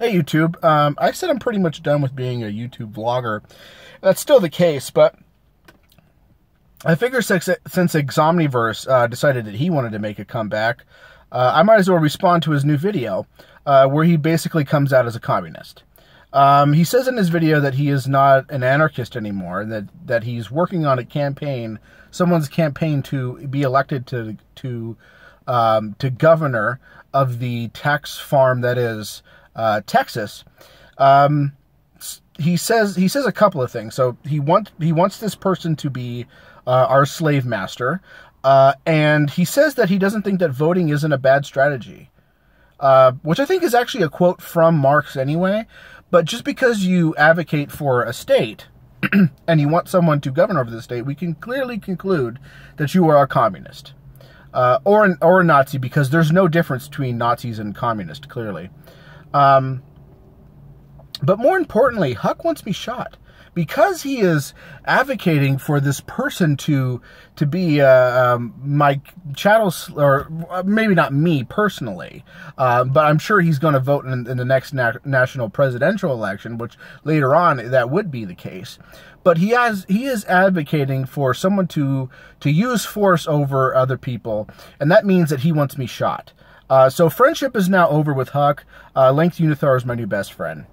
Hey YouTube, um, I said I'm pretty much done with being a YouTube vlogger. That's still the case, but I figure since, since Exomniverse uh, decided that he wanted to make a comeback, uh, I might as well respond to his new video, uh, where he basically comes out as a communist. Um, he says in his video that he is not an anarchist anymore, that that he's working on a campaign, someone's campaign to be elected to to um, to governor of the tax farm that is uh, Texas. Um, he says he says a couple of things. So he wants he wants this person to be uh, our slave master, uh, and he says that he doesn't think that voting isn't a bad strategy, uh, which I think is actually a quote from Marx anyway. But just because you advocate for a state and you want someone to govern over the state, we can clearly conclude that you are a communist uh, or an, or a Nazi because there's no difference between Nazis and communists clearly. Um, but more importantly, Huck wants me shot because he is advocating for this person to to be uh, um, my chattel, or uh, maybe not me personally, uh, but I'm sure he's going to vote in, in the next na national presidential election, which later on that would be the case. But he has he is advocating for someone to to use force over other people, and that means that he wants me shot. Uh, so friendship is now over with Huck. Uh, Length Unithar is my new best friend.